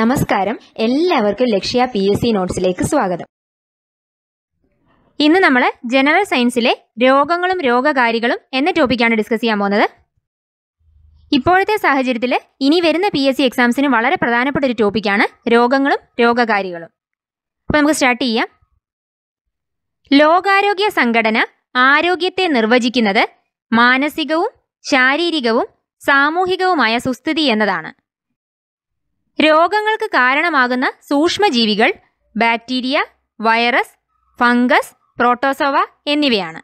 നമസ്കാരം എല്ലാവർക്കും Lakshya P S C നോട്ട്സിലേക്ക് സ്വാഗതം ഇന്ന് നമ്മൾ ജനറൽ സയൻസിലെ രോഗങ്ങളും രോഗകാരികളും എന്ന ടോപ്പിക്കാണ് ഡിസ്കസ് ചെയ്യാൻ പോകുന്നത് ഇപ്പോഴത്തെ സാഹചര്യത്തിൽ ഇനി വരുന്ന പി എസ് സി എക്സാംസിന് വളരെ പ്രധാനപ്പെട്ട ഒരു ടോപ്പിക്കാണ് രോഗങ്ങളും രോഗകാരികളും അപ്പോൾ നമുക്ക് സ്റ്റാർട്ട് ചെയ്യാം ലോകാരോഗ്യ സംഘടന ആരോഗ്യത്തെ നിർവചിക്കുന്നത് മാനസികവും ശാരീരികവും സാമൂഹികവുമായ സുസ്ഥിതി എന്നതാണ് രോഗങ്ങൾക്ക് കാരണമാകുന്ന സൂക്ഷ്മജീവികൾ ബാക്ടീരിയ വൈറസ് ഫംഗസ് പ്രോട്ടോസോവ എന്നിവയാണ്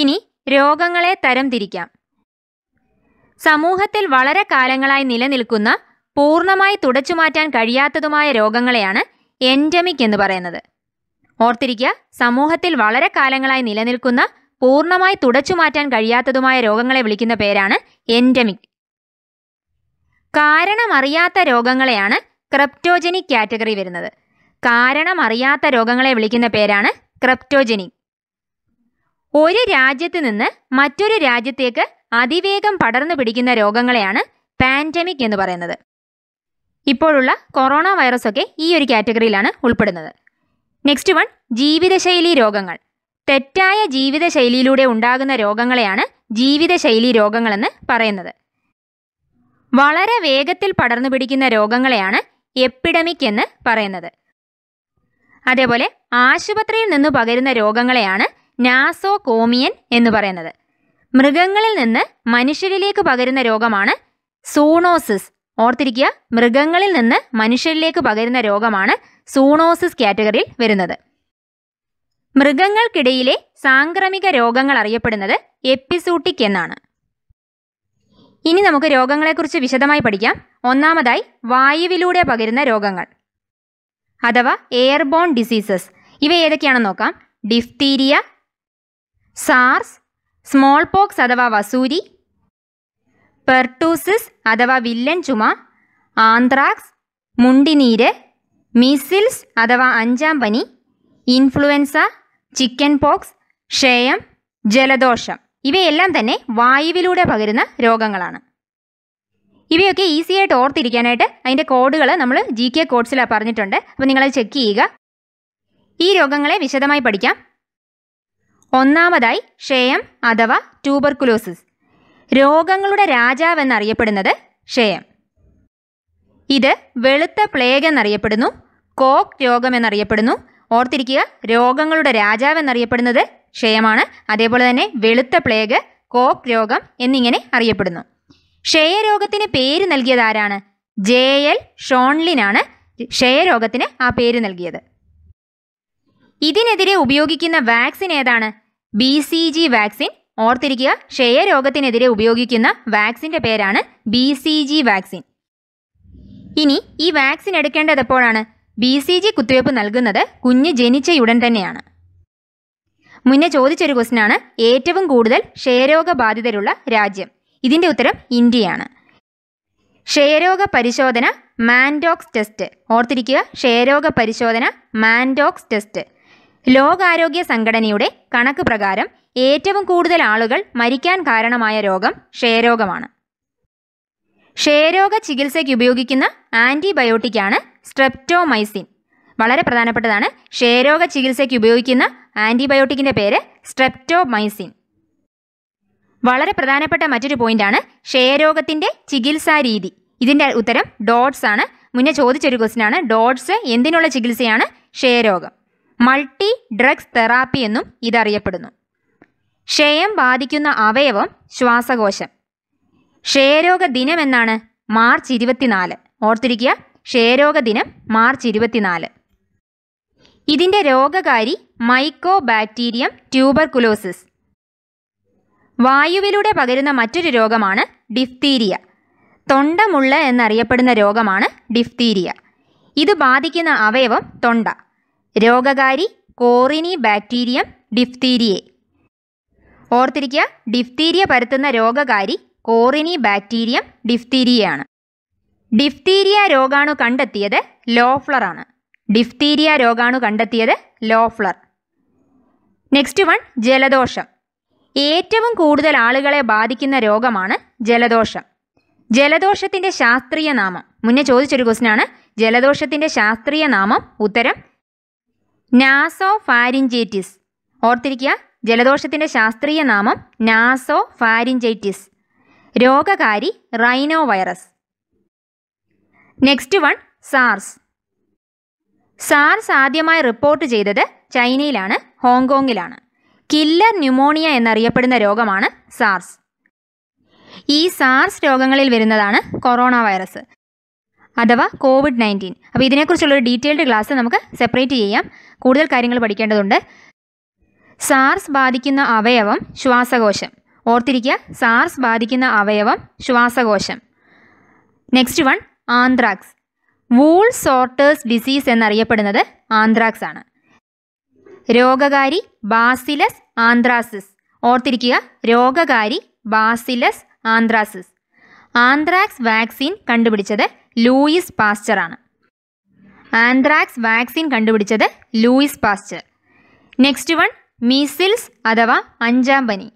ഇനി രോഗങ്ങളെ തരംതിരിക്കാം സമൂഹത്തിൽ വളരെ കാലങ്ങളായി നിലനിൽക്കുന്ന പൂർണ്ണമായി തുടച്ചുമാറ്റാൻ കഴിയാത്തതുമായ രോഗങ്ങളെയാണ് എൻഡമിക് എന്ന് പറയുന്നത് ഓർത്തിരിക്കുക സമൂഹത്തിൽ വളരെ കാലങ്ങളായി നിലനിൽക്കുന്ന പൂർണ്ണമായി തുടച്ചു മാറ്റാൻ കഴിയാത്തതുമായ രോഗങ്ങളെ വിളിക്കുന്ന പേരാണ് എൻഡമിക് കാരണമറിയാത്ത രോഗങ്ങളെയാണ് ക്രപ്റ്റോജനിക് കാറ്റഗറി വരുന്നത് കാരണമറിയാത്ത രോഗങ്ങളെ വിളിക്കുന്ന പേരാണ് ക്രപ്റ്റോജനിക് ഒരു രാജ്യത്ത് നിന്ന് മറ്റൊരു രാജ്യത്തേക്ക് അതിവേഗം പടർന്നു പിടിക്കുന്ന രോഗങ്ങളെയാണ് പാൻഡമിക് എന്ന് പറയുന്നത് ഇപ്പോഴുള്ള കൊറോണ വൈറസ് ഒക്കെ ഈ ഒരു കാറ്റഗറിയിലാണ് ഉൾപ്പെടുന്നത് നെക്സ്റ്റ് വൺ ജീവിതശൈലി രോഗങ്ങൾ തെറ്റായ ജീവിതശൈലിയിലൂടെ ഉണ്ടാകുന്ന രോഗങ്ങളെയാണ് ജീവിതശൈലി രോഗങ്ങളെന്ന് പറയുന്നത് വളരെ വേഗത്തിൽ പടർന്നു പിടിക്കുന്ന രോഗങ്ങളെയാണ് എപ്പിഡമിക് എന്ന് പറയുന്നത് അതേപോലെ ആശുപത്രിയിൽ നിന്ന് പകരുന്ന രോഗങ്ങളെയാണ് നാസോ കോമിയൻ എന്ന് പറയുന്നത് മൃഗങ്ങളിൽ നിന്ന് മനുഷ്യരിലേക്ക് പകരുന്ന രോഗമാണ് സൂണോസിസ് ഓർത്തിരിക്കുക മൃഗങ്ങളിൽ നിന്ന് മനുഷ്യരിലേക്ക് പകരുന്ന രോഗമാണ് സൂണോസിസ് കാറ്റഗറിയിൽ വരുന്നത് മൃഗങ്ങൾക്കിടയിലെ സാംക്രമിക രോഗങ്ങൾ അറിയപ്പെടുന്നത് എപ്പിസൂട്ടിക് എന്നാണ് ഇനി നമുക്ക് രോഗങ്ങളെക്കുറിച്ച് വിശദമായി പഠിക്കാം ഒന്നാമതായി വായുവിലൂടെ പകരുന്ന രോഗങ്ങൾ അഥവാ എയർബോൺ ഡിസീസസ് ഇവ ഏതൊക്കെയാണെന്ന് നോക്കാം ഡിഫ്തീരിയ സാർസ് സ്മോൾ പോക്സ് അഥവാ വസൂരി പെർട്ടൂസിസ് അഥവാ വില്ലൻ ചുമ ആന്ത്രാക്സ് മുണ്ടിനീര് മിസിൽസ് അഥവാ അഞ്ചാം പനി ഇൻഫ്ലുവൻസ ചിക്കൻ പോക്സ് ക്ഷയം ജലദോഷം ഇവയെല്ലാം തന്നെ വായുവിലൂടെ പകരുന്ന രോഗങ്ങളാണ് ഇവയൊക്കെ ഈസി ആയിട്ട് ഓർത്തിരിക്കാനായിട്ട് അതിൻ്റെ കോഡുകൾ നമ്മൾ ജി കെ കോഡ്സിലാണ് പറഞ്ഞിട്ടുണ്ട് അപ്പോൾ നിങ്ങളത് ചെക്ക് ചെയ്യുക ഈ രോഗങ്ങളെ വിശദമായി പഠിക്കാം ഒന്നാമതായി ക്ഷയം അഥവാ ട്യൂബർക്കുലോസിസ് രോഗങ്ങളുടെ രാജാവ് എന്നറിയപ്പെടുന്നത് ക്ഷയം ഇത് വെളുത്ത പ്ലേഗ് എന്നറിയപ്പെടുന്നു കോക്ക് രോഗം എന്നറിയപ്പെടുന്നു ഓർത്തിരിക്കുക രോഗങ്ങളുടെ രാജാവ് എന്നറിയപ്പെടുന്നത് ക്ഷയമാണ് അതേപോലെ തന്നെ വെളുത്ത പ്ലേഗ് കോക്ക് രോഗം എന്നിങ്ങനെ അറിയപ്പെടുന്നു ക്ഷയരോഗത്തിന് പേര് നൽകിയത് ആരാണ് ജെ എൽ ഷോൺലിനാണ് ക്ഷയരോഗത്തിന് ആ പേര് നൽകിയത് ഇതിനെതിരെ ഉപയോഗിക്കുന്ന വാക്സിൻ ഏതാണ് ബി സി ജി വാക്സിൻ ഓർത്തിരിക്കുക ക്ഷയരോഗത്തിനെതിരെ ഉപയോഗിക്കുന്ന വാക്സിൻ്റെ പേരാണ് ബി സി ജി വാക്സിൻ ഇനി ഈ വാക്സിൻ എടുക്കേണ്ടത് എപ്പോഴാണ് ബി സി ജി കുത്തിവയ്പ്പ് നൽകുന്നത് കുഞ്ഞ് ജനിച്ചയുടൻ തന്നെയാണ് മുന്നേ ചോദിച്ചൊരു ക്വസ്റ്റിനാണ് ഏറ്റവും കൂടുതൽ ക്ഷയരോഗബാധിതരുള്ള രാജ്യം ഇതിൻ്റെ ഉത്തരം ഇന്ത്യയാണ് ക്ഷയരോഗ പരിശോധന മാൻഡോക്സ് ടെസ്റ്റ് ഓർത്തിരിക്കുക ക്ഷയരോഗ പരിശോധന മാൻഡോക്സ് ടെസ്റ്റ് ലോകാരോഗ്യ സംഘടനയുടെ കണക്ക് പ്രകാരം ഏറ്റവും കൂടുതൽ ആളുകൾ മരിക്കാൻ കാരണമായ രോഗം ക്ഷയരോഗമാണ് ക്ഷയരോഗ ചികിത്സയ്ക്ക് ഉപയോഗിക്കുന്ന ആൻറ്റിബയോട്ടിക്കാണ് സ്ട്രെപ്റ്റോമൈസിൻ വളരെ പ്രധാനപ്പെട്ടതാണ് ക്ഷയരോഗ ചികിത്സയ്ക്ക് ഉപയോഗിക്കുന്ന ആൻറ്റിബയോട്ടിക്കിൻ്റെ പേര് സ്ട്രെപ്റ്റോമൈസിൻ വളരെ പ്രധാനപ്പെട്ട മറ്റൊരു പോയിൻ്റാണ് ക്ഷയരോഗത്തിൻ്റെ ചികിത്സാ രീതി ഇതിൻ്റെ ഉത്തരം ഡോട്ട്സ് ആണ് മുന്നേ ചോദിച്ചൊരു ക്വസ്റ്റിനാണ് ഡോട്ട്സ് എന്തിനുള്ള ചികിത്സയാണ് ക്ഷയരോഗം മൾട്ടി ഡ്രഗ്സ് തെറാപ്പി എന്നും ഇതറിയപ്പെടുന്നു ക്ഷയം ബാധിക്കുന്ന അവയവം ശ്വാസകോശം ക്ഷയരോഗ ദിനം എന്നാണ് മാർച്ച് ഇരുപത്തിനാല് ഓർത്തിരിക്കുക ക്ഷയരോഗ ദിനം മാർച്ച് ഇരുപത്തിനാല് ഇതിൻ്റെ രോഗകാരി മൈക്കോ ബാക്ടീരിയം ട്യൂബർകുലോസിസ് വായുവിലൂടെ പകരുന്ന മറ്റൊരു രോഗമാണ് ഡിഫ്തീരിയ തൊണ്ടമുള്ള എന്നറിയപ്പെടുന്ന രോഗമാണ് ഡിഫ്തീരിയ ഇത് ബാധിക്കുന്ന അവയവം തൊണ്ട രോഗകാരി കോറിനി ബാക്ടീരിയം ഡിഫ്തീരിയെ ഓർത്തിരിക്കുക ഡിഫ്തീരിയ പരത്തുന്ന രോഗകാരി കോറിനി ബാക്ടീരിയം ഡിഫ്തീരിയയാണ് ഡിഫ്തീരിയ രോഗാണു കണ്ടെത്തിയത് ലോഫ്ലർ ആണ് ഡിഫ്തീരിയ രോഗാണു കണ്ടെത്തിയത് ലോഫ്ലർ നെക്സ്റ്റ് വൺ ജലദോഷം ഏറ്റവും കൂടുതൽ ആളുകളെ ബാധിക്കുന്ന രോഗമാണ് ജലദോഷം ജലദോഷത്തിൻ്റെ ശാസ്ത്രീയ നാമം മുന്നേ ചോദിച്ചൊരു ക്വസ്റ്റ്യൻ ആണ് ജലദോഷത്തിൻ്റെ ശാസ്ത്രീയ നാമം ഉത്തരം നാസോ ഫാരിഞ്ചൈറ്റിസ് ഓർത്തിരിക്കുക ജലദോഷത്തിൻ്റെ ശാസ്ത്രീയ നാമം നാസോ ഫാരിഞ്ചൈറ്റിസ് രോഗകാരി rhinovirus next one SARS SARS ആദ്യമായി റിപ്പോർട്ട് ചെയ്തത് ചൈനയിലാണ് ഹോങ്കോങ്ങിലാണ് കില്ലർ ന്യൂമോണിയ എന്നറിയപ്പെടുന്ന രോഗമാണ് സാർസ് ഈ സാർസ് രോഗങ്ങളിൽ വരുന്നതാണ് കൊറോണ വൈറസ് അഥവാ കോവിഡ് നയൻറ്റീൻ അപ്പോൾ ഇതിനെക്കുറിച്ചുള്ള ഒരു ഡീറ്റെയിൽഡ് ക്ലാസ് നമുക്ക് സെപ്പറേറ്റ് ചെയ്യാം കൂടുതൽ കാര്യങ്ങൾ പഠിക്കേണ്ടതുണ്ട് സാർസ് ബാധിക്കുന്ന അവയവം ശ്വാസകോശം ഓർത്തിരിക്കുക സാർസ് ബാധിക്കുന്ന അവയവം ശ്വാസകോശം next one anthrax wool sorters disease എന്നറിയപ്പെടുന്നത് ആന്ത്രാക്സ് ആണ് രോഗകാരി ബാസിലസ് ആന്ത്രാസിസ് ഓർത്തിരിക്കുക രോഗകാരി ബാസിലസ് ആന്ത്രാസിസ് ആന്ത്രാക്സ് വാക്സിൻ കണ്ടുപിടിച്ചത് ലൂയിസ് പാസ്റ്റർ ആണ് ആന്ത്രാക്സ് വാക്സിൻ കണ്ടുപിടിച്ചത് Louis Pasteur next one measles അഥവാ അഞ്ചാം പനി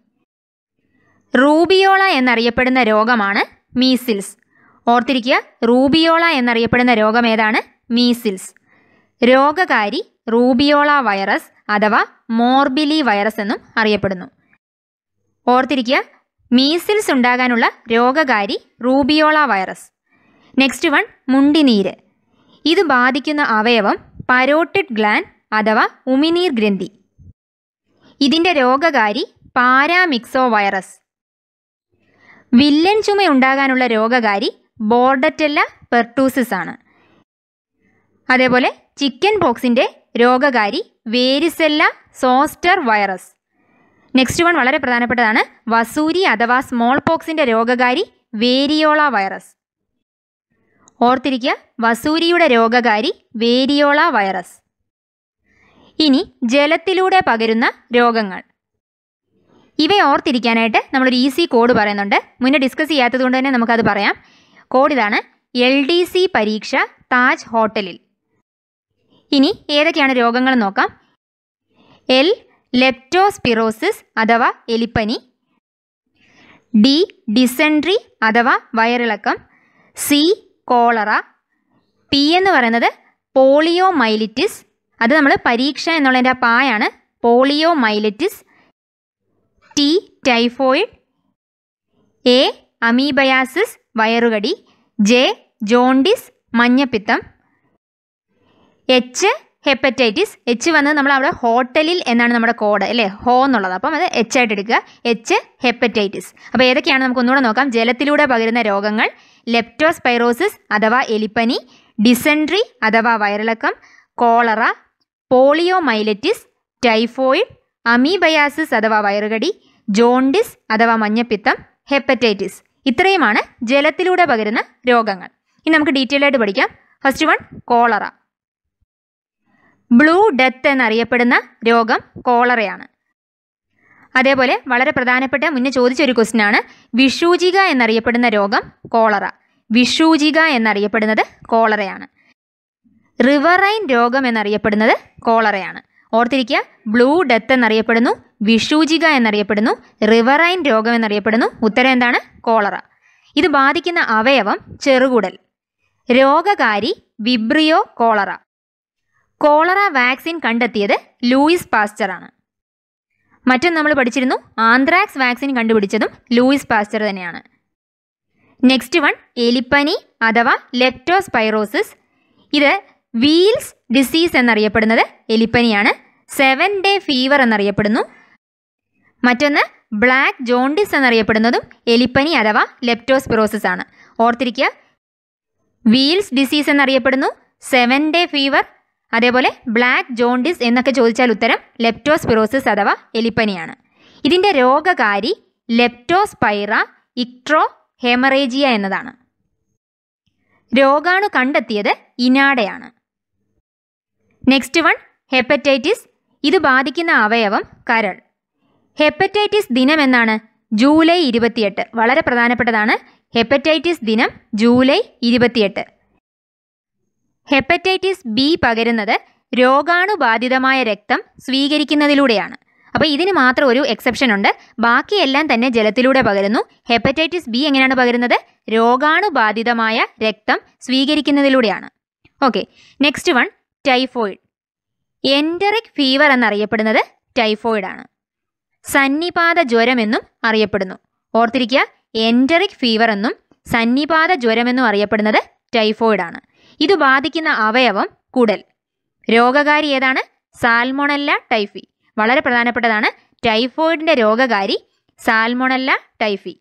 റൂബിയോള എന്നറിയപ്പെടുന്ന രോഗമാണ് മീസിൽസ് ഓർത്തിരിക്കുക റൂബിയോള എന്നറിയപ്പെടുന്ന രോഗം ഏതാണ് മീസിൽസ് രോഗകാരി റൂബിയോള വൈറസ് അഥവാ മോർബിലി വൈറസ് എന്നും അറിയപ്പെടുന്നു ഓർത്തിരിക്കുക മീസിൽസ് ഉണ്ടാകാനുള്ള രോഗകാരി റൂബിയോള വൈറസ് നെക്സ്റ്റ് വൺ മുണ്ടിനീര് ഇത് ബാധിക്കുന്ന അവയവം പരോട്ടിഡ് ഗ്ലാൻഡ് അഥവാ ഉമിനീർ ഗ്രന്ഥി ഇതിൻ്റെ രോഗകാരി പാരാമിക്സോ വൈറസ് വില്ലൻ ചുമ ഉണ്ടാകാനുള്ള രോഗകാരി ബോർഡറ്റല്ല പെർട്ടൂസിസ് ആണ് അതേപോലെ ചിക്കൻ പോക്സിൻ്റെ രോഗകാരി varicella zoster virus next one വളരെ പ്രധാനപ്പെട്ടതാണ് വസൂരി അഥവാ സ്മോൾ പോക്സിൻ്റെ രോഗകാരി വേരിയോള വൈറസ് ഓർത്തിരിക്കുക വസൂരിയുടെ രോഗകാരി വേരിയോള വൈറസ് ഇനി ജലത്തിലൂടെ പകരുന്ന രോഗങ്ങൾ ഇവയെ ഓർത്തിരിക്കാനായിട്ട് നമ്മളൊരു ഈസി കോഡ് പറയുന്നുണ്ട് മുന്നേ ഡിസ്കസ് ചെയ്യാത്തത് കൊണ്ട് തന്നെ നമുക്കത് പറയാം കോഡ് ഇതാണ് എൽ ഡി സി പരീക്ഷ താജ് ഹോട്ടലിൽ ഇനി ഏതൊക്കെയാണ് രോഗങ്ങൾ നോക്കാം എൽ ലെപ്റ്റോസ്പിറോസിസ് അഥവാ എലിപ്പനി ഡി ഡിസെൻട്രി അഥവാ വയറിളക്കം സി കോളറ പി എന്ന് പറയുന്നത് പോളിയോ മൈലിറ്റിസ് അത് നമ്മൾ പരീക്ഷ എന്നുള്ളതിൻ്റെ പായാണ് poliomyelitis T typhoid A amoebiasis വയറുകടി ജെ ജോണ്ടിസ് മഞ്ഞപ്പിത്തം എച്ച് ഹെപ്പറ്റൈറ്റിസ് എച്ച് വന്നത് നമ്മൾ അവിടെ ഹോട്ടലിൽ എന്നാണ് നമ്മുടെ കോഡ് അല്ലേ ഹോ എന്നുള്ളത് അപ്പം അത് എച്ച് ആയിട്ട് എടുക്കുക എച്ച് ഹെപ്പറ്റൈറ്റിസ് അപ്പോൾ ഏതൊക്കെയാണ് നമുക്ക് ഒന്നുകൂടെ നോക്കാം ജലത്തിലൂടെ പകരുന്ന രോഗങ്ങൾ ലെപ്റ്റോസ്പൈറോസിസ് അഥവാ എലിപ്പനി ഡിസെൻട്രി അഥവാ വയറിളക്കം cholera poliomyelitis typhoid amoebiasis അഥവാ വയറുകടി ജോണ്ടിസ് അഥവാ മഞ്ഞപ്പിത്തം ഹെപ്പറ്റൈറ്റിസ് ഇത്രയുമാണ് ജലത്തിലൂടെ പകരുന്ന രോഗങ്ങൾ ഇനി നമുക്ക് ഡീറ്റെയിൽ ആയിട്ട് പഠിക്കാം first one cholera blue death എന്നറിയപ്പെടുന്ന രോഗം കോളറയാണ് അതേപോലെ വളരെ പ്രധാനപ്പെട്ട മുന്നേ ചോദിച്ച ഒരു ക്വസ്റ്റ്യൻ ആണ് വിഷൂജിക എന്നറിയപ്പെടുന്ന രോഗം കോളറ വിഷൂജിക എന്നറിയപ്പെടുന്നത് കോളറയാണ് റിവറൈൻ രോഗം എന്നറിയപ്പെടുന്നത് കോളറയാണ് ഓർത്തിരിക്കുക ബ്ലൂ ഡെത്ത് എന്നറിയപ്പെടുന്നു വിഷൂജിക എന്നറിയപ്പെടുന്നു റിവറൈൻ രോഗം എന്നറിയപ്പെടുന്നു ഉത്തരം എന്താണ് കോളറ ഇത് ബാധിക്കുന്ന അവയവം ചെറുകുടൽ രോഗകാരി വിബ്രിയോ കോളറ കോളറ വാക്സിൻ കണ്ടെത്തിയത് ലൂയിസ് പാസ്റ്ററാണ് മറ്റും നമ്മൾ പഠിച്ചിരുന്നു ആന്ത്രാക്സ് വാക്സിൻ കണ്ടുപിടിച്ചതും ലൂയിസ് പാസ്റ്റർ തന്നെയാണ് നെക്സ്റ്റ് വൺ എലിപ്പനി അഥവാ ലെപ്റ്റോസ്പൈറോസിസ് ഇത് വീൽസ് ഡിസീസ് എന്നറിയപ്പെടുന്നത് എലിപ്പനിയാണ് സെവൻ ഡേ ഫീവർ എന്നറിയപ്പെടുന്നു മറ്റൊന്ന് ബ്ലാക്ക് ജോണ്ടിസ് എന്നറിയപ്പെടുന്നതും എലിപ്പനി അഥവാ ലെപ്റ്റോസ്പിറോസിസ് ആണ് ഓർത്തിരിക്കുക വീൽസ് ഡിസീസ് എന്നറിയപ്പെടുന്നു സെവൻ ഡേ ഫീവർ അതേപോലെ ബ്ലാക്ക് ജോണ്ടിസ് എന്നൊക്കെ ചോദിച്ചാൽ ഉത്തരം ലെപ്റ്റോസ്പിറോസിസ് അഥവാ എലിപ്പനിയാണ് ഇതിൻ്റെ രോഗകാരി ലെപ്റ്റോസ്പൈറ ഇക്ട്രോ ഹെമറേജിയ എന്നതാണ് രോഗാണു കണ്ടെത്തിയത് ഇനാഡയാണ് നെക്സ്റ്റ് വൺ ഹെപ്പറ്റൈറ്റിസ് ഇത് ബാധിക്കുന്ന അവയവം കരൾ ഹെപ്പറ്റൈറ്റിസ് ദിനം എന്നാണ് ജൂലൈ ഇരുപത്തിയെട്ട് വളരെ പ്രധാനപ്പെട്ടതാണ് ഹെപ്പറ്റൈറ്റിസ് ദിനം ജൂലൈ ഇരുപത്തിയെട്ട് ഹെപ്പറ്റൈറ്റിസ് ബി പകരുന്നത് രോഗാണുബാധിതമായ രക്തം സ്വീകരിക്കുന്നതിലൂടെയാണ് അപ്പോൾ ഇതിന് മാത്രം ഒരു എക്സെപ്ഷൻ ഉണ്ട് ബാക്കിയെല്ലാം തന്നെ ജലത്തിലൂടെ പകരുന്നു ഹെപ്പറ്റൈറ്റിസ് ബി എങ്ങനെയാണ് പകരുന്നത് രോഗാണുബാധിതമായ രക്തം സ്വീകരിക്കുന്നതിലൂടെയാണ് okay next one typhoid enteric fever എന്നറിയപ്പെടുന്നത് ടൈഫോയിഡാണ് സന്നിപാത ജ്വരമെന്നും അറിയപ്പെടുന്നു ഓർത്തിരിക്കുക എൻഡറിക് ഫീവർ എന്നും സന്നിപാത ജ്വരമെന്നും അറിയപ്പെടുന്നത് ടൈഫോയിഡാണ് ഇത് ബാധിക്കുന്ന അവയവം കുടൽ രോഗകാരി ഏതാണ് സാൽമോണല്ല ടൈഫി വളരെ പ്രധാനപ്പെട്ടതാണ് ടൈഫോയിഡിൻ്റെ രോഗകാരി Salmonella typhi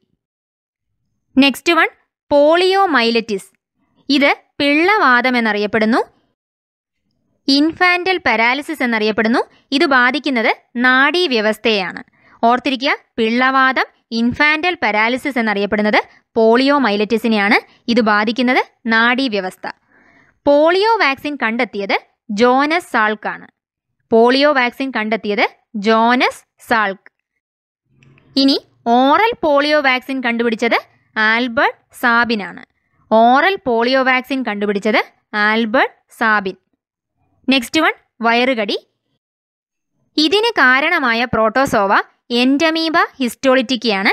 next one poliomyelitis ഇത് പിള്ളവാദം എന്നറിയപ്പെടുന്നു ഇൻഫാൻ്റൽ പരാലിസിസ് എന്നറിയപ്പെടുന്നു ഇത് ബാധിക്കുന്നത് നാഡീവ്യവസ്ഥയെയാണ് ഓർത്തിരിക്കുക പിള്ളവാദം ഇൻഫാൻ്റൽ പരാലിസിസ് എന്നറിയപ്പെടുന്നത് പോളിയോ മൈലറ്റിസിനെയാണ് ഇത് ബാധിക്കുന്നത് നാഡീവ്യവസ്ഥ പോളിയോ വാക്സിൻ കണ്ടെത്തിയത് ജോനസ് സാൾക്കാണ് പോളിയോ വാക്സിൻ കണ്ടെത്തിയത് ജോനസ് സാൾക്ക് ഇനി ഓറൽ പോളിയോ വാക്സിൻ കണ്ടുപിടിച്ചത് ആൽബർട്ട് സാബിനാണ് ഓറൽ പോളിയോ വാക്സിൻ കണ്ടുപിടിച്ചത് ആൽബർട്ട് സാബിൻ നെക്സ്റ്റ് വൺ വയറുകടി ഇതിന് കാരണമായ പ്രോട്ടോസോവ എൻഡമീബ ഹിസ്റ്റോളിറ്റിക്കയാണ്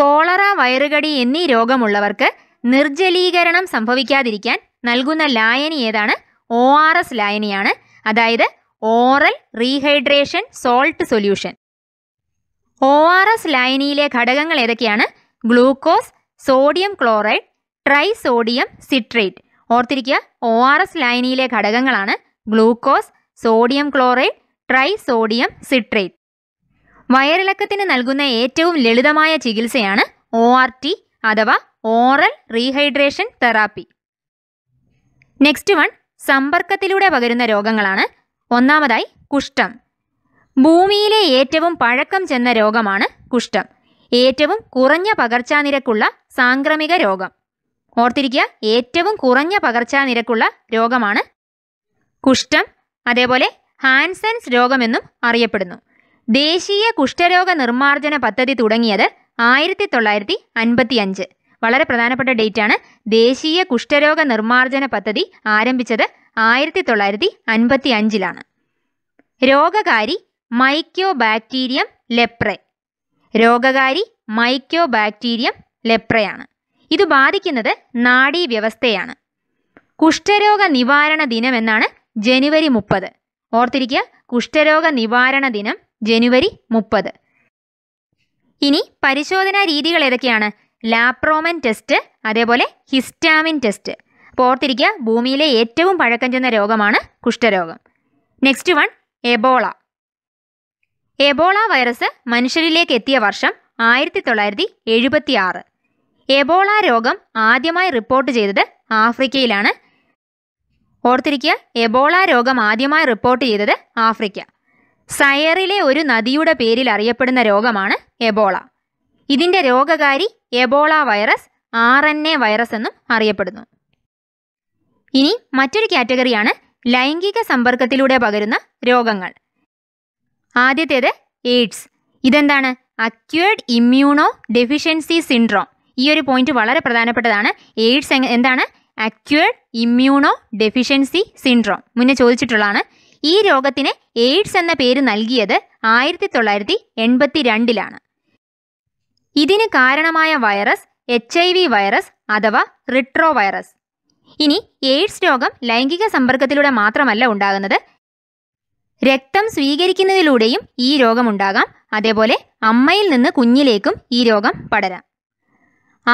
കോളറ വയറുകടി എന്നീ രോഗമുള്ളവർക്ക് നിർജ്ജലീകരണം സംഭവിക്കാതിരിക്കാൻ നൽകുന്ന ലായനി ഏതാണ് ഒ ആർ എസ് ലായനിയാണ് അതായത് oral rehydration salt solution O R S ലായനിയിലെ ഘടകങ്ങൾ ഏതൊക്കെയാണ് glucose sodium chloride trisodium citrate ഓർത്തിരിക്കുക ഒ ആർ എസ് ലൈനിയിലെ ഘടകങ്ങളാണ് glucose sodium chloride trisodium citrate വയറിളക്കത്തിന് നൽകുന്ന ഏറ്റവും ലളിതമായ ചികിത്സയാണ് ഒ ആർ ടി അഥവാ oral rehydration therapy next one സമ്പർക്കത്തിലൂടെ പകരുന്ന രോഗങ്ങളാണ് ഒന്നാമതായി കുഷ്ഠം ഭൂമിയിലെ ഏറ്റവും പഴക്കം ചെന്ന രോഗമാണ് കുഷ്ഠം ഏറ്റവും കുറഞ്ഞ പകർച്ചാനിരക്കുള്ള സാംക്രമിക രോഗം ഓർത്തിരിക്കുക ഏറ്റവും കുറഞ്ഞ പകർച്ചാ നിരക്കുള്ള രോഗമാണ് കുഷ്ഠം അതേപോലെ ഹാൻസൻസ് രോഗമെന്നും അറിയപ്പെടുന്നു ദേശീയ കുഷ്ഠരോഗ നിർമ്മാർജ്ജന പദ്ധതി തുടങ്ങിയത് ആയിരത്തി തൊള്ളായിരത്തി അൻപത്തി അഞ്ച് വളരെ പ്രധാനപ്പെട്ട ഡേറ്റാണ് ദേശീയ കുഷ്ഠരോഗ നിർമ്മാർജ്ജന പദ്ധതി ആരംഭിച്ചത് ആയിരത്തി തൊള്ളായിരത്തി അൻപത്തി അഞ്ചിലാണ് രോഗകാരി മൈക്കോ ബാക്ടീരിയം ലെപ്രെ രോഗകാരി മൈക്കോ ബാക്ടീരിയം ലെപ്രയാണ് ഇത് ബാധിക്കുന്നത് നാഡീവ്യവസ്ഥയാണ് കുഷ്ഠരോഗ നിവാരണ ദിനം എന്നാണ് ജനുവരി മുപ്പത് ഓർത്തിരിക്കുക കുഷ്ഠരോഗ നിവാരണ ദിനം ജനുവരി മുപ്പത് ഇനി പരിശോധനാ രീതികൾ ഏതൊക്കെയാണ് ലാപ്രോമൻ ടെസ്റ്റ് അതേപോലെ ഹിസ്റ്റാമിൻ ടെസ്റ്റ് അപ്പോൾ ഓർത്തിരിക്കുക ഭൂമിയിലെ ഏറ്റവും പഴക്കം ചെന്ന രോഗമാണ് കുഷ്ഠരോഗം next one Ebola Ebola virus മനുഷ്യരിലേക്ക് എത്തിയ വർഷം ആയിരത്തി തൊള്ളായിരത്തി എഴുപത്തി ആറ് എബോള രോഗം ആദ്യമായി റിപ്പോർട്ട് ചെയ്തത് ആഫ്രിക്കയിലാണ് ഓർത്തിരിക്കുക എബോള രോഗം ആദ്യമായി റിപ്പോർട്ട് ചെയ്തത് ആഫ്രിക്ക സയറിലെ ഒരു നദിയുടെ പേരിൽ അറിയപ്പെടുന്ന രോഗമാണ് എബോള ഇതിൻ്റെ രോഗകാരി Ebola virus R N A virus എന്നും അറിയപ്പെടുന്നു ഇനി മറ്റൊരു കാറ്റഗറിയാണ് ലൈംഗിക സമ്പർക്കത്തിലൂടെ പകരുന്ന രോഗങ്ങൾ ആദ്യത്തേത് എയ്ഡ്സ് ഇതെന്താണ് അക്യുവേഡ് ഇമ്മ്യൂണോ ഡെഫിഷ്യൻസി സിൻഡ്രോം ഈ ഒരു പോയിന്റ് വളരെ പ്രധാനപ്പെട്ടതാണ് എയ്ഡ്സ് എന്താണ് അക്യൂർഡ് ഇമ്മ്യൂണോ ഡെഫിഷ്യൻസി സിൻഡ്രോം മുന്നേ ചോദിച്ചിട്ടുള്ളതാണ് ഈ രോഗത്തിന് എയ്ഡ്സ് എന്ന പേര് നൽകിയത് ആയിരത്തി തൊള്ളായിരത്തി എൺപത്തി രണ്ടിലാണ് ഇതിന് കാരണമായ virus H I V virus അഥവാ റിട്രോ വൈറസ് ഇനി എയ്ഡ്സ് രോഗം ലൈംഗിക സമ്പർക്കത്തിലൂടെ മാത്രമല്ല ഉണ്ടാകുന്നത് രക്തം സ്വീകരിക്കുന്നതിലൂടെയും ഈ രോഗമുണ്ടാകാം അതേപോലെ അമ്മയിൽ നിന്ന് കുഞ്ഞിലേക്കും ഈ രോഗം പടരാം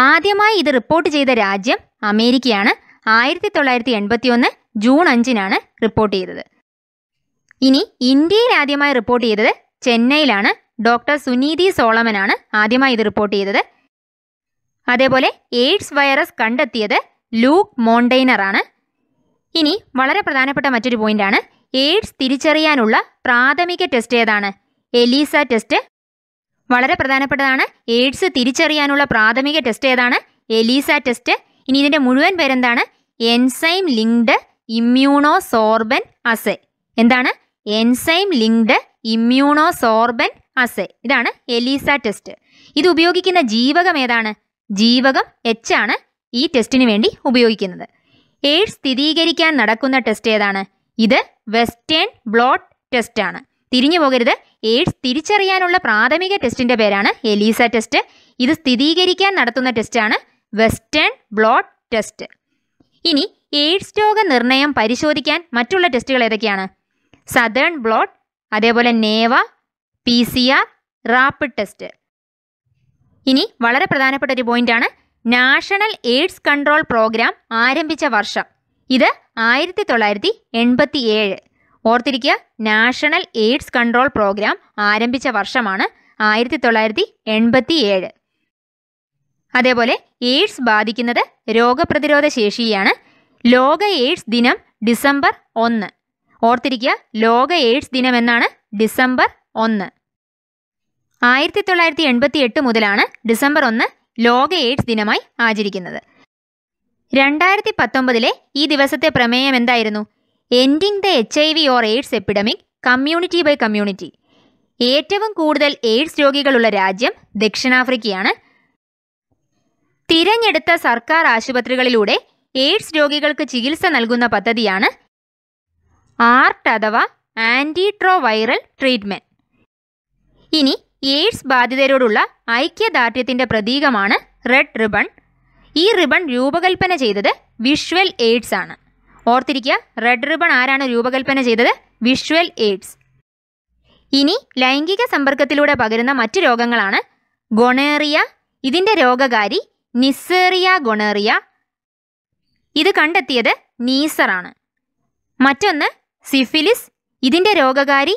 ആദ്യമായി ഇത് റിപ്പോർട്ട് ചെയ്ത രാജ്യം അമേരിക്കയാണ് ആയിരത്തി തൊള്ളായിരത്തി എൺപത്തി ഒന്ന് ജൂൺ അഞ്ചിനാണ് റിപ്പോർട്ട് ചെയ്തത് ഇനി ഇന്ത്യയിൽ ആദ്യമായി റിപ്പോർട്ട് ചെയ്തത് ചെന്നൈയിലാണ് ഡോക്ടർ സുനീതി സോളമനാണ് ആദ്യമായി ഇത് റിപ്പോർട്ട് ചെയ്തത് അതേപോലെ എയ്ഡ്സ് വൈറസ് കണ്ടെത്തിയത് ലൂക്ക് മോണ്ടെയ്നർ ആണ് ഇനി വളരെ പ്രധാനപ്പെട്ട മറ്റൊരു പോയിന്റാണ് എയ്ഡ്സ് തിരിച്ചറിയാനുള്ള പ്രാഥമിക ടെസ്റ്റ് ഏതാണ് എലീസ ടെസ്റ്റ് വളരെ പ്രധാനപ്പെട്ടതാണ് എയ്ഡ്സ് തിരിച്ചറിയാനുള്ള പ്രാഥമിക ടെസ്റ്റ് ഏതാണ് എലീസ ടെസ്റ്റ് ഇനി ഇതിൻ്റെ മുഴുവൻ പേരെന്താണ് enzyme linked immunosorbent assay എന്താണ് enzyme linked immunosorbent assay ഇതാണ് എലീസ ടെസ്റ്റ് ഇത് ഉപയോഗിക്കുന്ന ജീവകം ഏതാണ് ജീവകം എച്ച് ആണ് ഈ ടെസ്റ്റിന് വേണ്ടി ഉപയോഗിക്കുന്നത് എയ്ഡ്സ് സ്ഥിരീകരിക്കാൻ നടക്കുന്ന ടെസ്റ്റ് ഏതാണ് ഇത് വെസ്റ്റേൺ ബ്ലോട്ട് ടെസ്റ്റ് ആണ് തിരിഞ്ഞു പോകരുത് എയ്ഡ്സ് തിരിച്ചറിയാനുള്ള പ്രാഥമിക ടെസ്റ്റിൻ്റെ പേരാണ് എലീസ ടെസ്റ്റ് ഇത് സ്ഥിരീകരിക്കാൻ നടത്തുന്ന ടെസ്റ്റാണ് വെസ്റ്റേൺ ബ്ലോട്ട് ടെസ്റ്റ് ഇനി എയ്ഡ്സ് രോഗ നിർണയം പരിശോധിക്കാൻ മറ്റുള്ള ടെസ്റ്റുകൾ ഏതൊക്കെയാണ് സദേൺ ബ്ലോട്ട് അതേപോലെ നേവ P C R rapid test ഇനി വളരെ പ്രധാനപ്പെട്ട ഒരു പോയിന്റാണ് നാഷണൽ എയ്ഡ്സ് കൺട്രോൾ പ്രോഗ്രാം ആരംഭിച്ച വർഷം ഇത് ആയിരത്തി തൊള്ളായിരത്തി എൺപത്തി ഏഴ് ഓർത്തിരിക്കുക നാഷണൽ എയ്ഡ്സ് കൺട്രോൾ പ്രോഗ്രാം ആരംഭിച്ച വർഷമാണ് ആയിരത്തി തൊള്ളായിരത്തി എൺപത്തി ഏഴ് അതേപോലെ എയ്ഡ്സ് ബാധിക്കുന്നത് രോഗപ്രതിരോധ ശേഷിയാണ് ലോക എയ്ഡ്സ് ദിനം ഡിസംബർ ഒന്ന് ഓർത്തിരിക്കുക ലോക എയ്ഡ്സ് ദിനം എന്നാണ് ഡിസംബർ ഒന്ന് ആയിരത്തി തൊള്ളായിരത്തി എൺപത്തി എട്ട് മുതലാണ് ഡിസംബർ ഒന്ന് ലോക എയ്ഡ്സ് ദിനമായി ആചരിക്കുന്നത് രണ്ടായിരത്തി പത്തൊമ്പതിലെ ഈ ദിവസത്തെ പ്രമേയം എന്തായിരുന്നു ending the H I V or AIDS epidemic community by community ഏറ്റവും കൂടുതൽ എയ്ഡ്സ് രോഗികളുള്ള രാജ്യം ദക്ഷിണാഫ്രിക്കയാണ് തിരഞ്ഞെടുത്ത സർക്കാർ ആശുപത്രികളിലൂടെ എയ്ഡ്സ് രോഗികൾക്ക് ചികിത്സ നൽകുന്ന പദ്ധതിയാണ് ആർട്ട് അഥവാ വൈറൽ ട്രീറ്റ്മെൻറ്റ് ഇനി എയ്ഡ്സ് ബാധിതരോടുള്ള ഐക്യദാർഢ്യത്തിൻ്റെ പ്രതീകമാണ് റെഡ് റിബൺ ഈ റിബൺ രൂപകൽപ്പന ചെയ്തത് വിഷ്വൽ എയ്ഡ്സ് ആണ് ഓർത്തിരിക്കുക റെഡ് റിബൺ ആരാണ് രൂപകൽപ്പന ചെയ്തത് വിഷ്വൽ എയ്ഡ്സ് ഇനി ലൈംഗിക സമ്പർക്കത്തിലൂടെ പകരുന്ന മറ്റു രോഗങ്ങളാണ് ഗൊണേറിയ ഇതിൻ്റെ രോഗകാരി നിസ്സേറിയ ഗൊണേറിയ ഇത് കണ്ടെത്തിയത് നീസറാണ് മറ്റൊന്ന് സിഫിലിസ് ഇതിൻ്റെ രോഗകാരി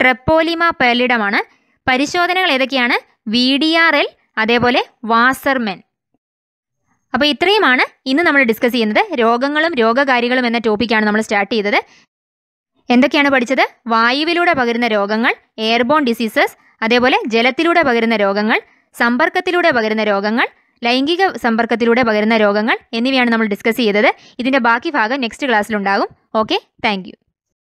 ട്രെപ്പോലിമ പേലിഡമാണ് പരിശോധനകൾ ഏതൊക്കെയാണ് വി ഡി ആർ എൽ അതേപോലെ വാസർമെൻ അപ്പോൾ ഇത്രയുമാണ് ഇന്ന് നമ്മൾ ഡിസ്കസ് ചെയ്യുന്നത് രോഗങ്ങളും രോഗകാരികളും എന്ന ടോപ്പിക്കാണ് നമ്മൾ സ്റ്റാർട്ട് ചെയ്തത് എന്തൊക്കെയാണ് പഠിച്ചത് വായുവിലൂടെ പകരുന്ന രോഗങ്ങൾ എയർബോൺ ഡിസീസസ് അതേപോലെ ജലത്തിലൂടെ പകരുന്ന രോഗങ്ങൾ സമ്പർക്കത്തിലൂടെ പകരുന്ന രോഗങ്ങൾ ലൈംഗിക സമ്പർക്കത്തിലൂടെ പകരുന്ന രോഗങ്ങൾ എന്നിവയാണ് നമ്മൾ ഡിസ്കസ് ചെയ്തത് ഇതിൻ്റെ ബാക്കി ഭാഗം നെക്സ്റ്റ് ക്ലാസ്സിലുണ്ടാകും ഓക്കെ താങ്ക്